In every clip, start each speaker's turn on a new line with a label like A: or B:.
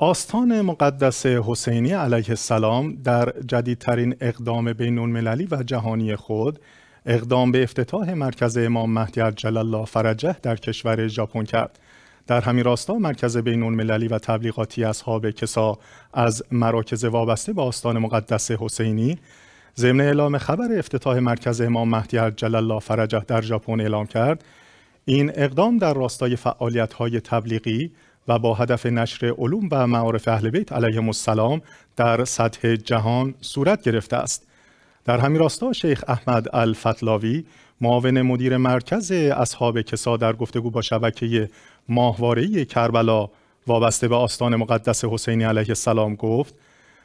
A: آستان مقدس حسینی علیه السلام در جدیدترین اقدام بین المللی و جهانی خود اقدام به افتتاح مرکز امام مهدی عجل الله فرجه در کشور ژاپن کرد در همین راستا مرکز بین المللی و تبلیغاتی اصحاب کسا از مراکز وابسته به آستان مقدس حسینی ضمن اعلام خبر افتتاح مرکز امام مهدی عجل الله فرجه در ژاپن اعلام کرد این اقدام در راستای فعالیت های تبلیغی و با هدف نشر علوم و معارف اهل بیت علیه السلام در سطح جهان صورت گرفته است. در همین راستا شیخ احمد الفتلاوی معاون مدیر مرکز اصحاب کسا در گفتگو با شبکه ماهواره کربلا وابسته به آستان مقدس حسینی علیه السلام گفت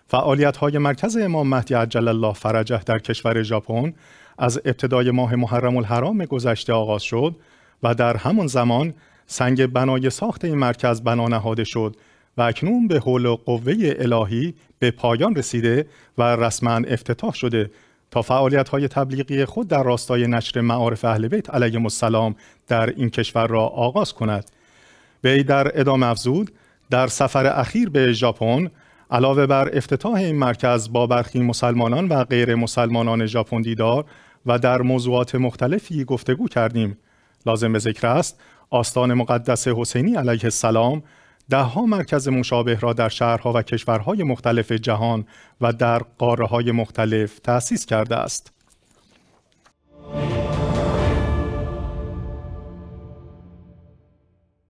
A: فعالیت های مرکز امام مهدی عجل الله فرجه در کشور ژاپن از ابتدای ماه محرم الحرام گذشته آغاز شد و در همان زمان سنگ بنای ساخت این مرکز بنا نهاده شد و اکنون به حول و قوه الهی به پایان رسیده و رسما افتتاح شده تا فعالیت های تبلیغی خود در راستای نشر معارف اهل بیت علیه السلام در این کشور را آغاز کند وی در ادامه افزود در سفر اخیر به ژاپن علاوه بر افتتاح این مرکز با برخی مسلمانان و غیر مسلمانان ژاپن دیدار و در موضوعات مختلفی گفتگو کردیم لازم به ذکر است آستان مقدس حسینی علیه السلام دهها مرکز مشابه را در شهرها و کشورهای مختلف جهان و در قاره های مختلف تأسیس کرده است.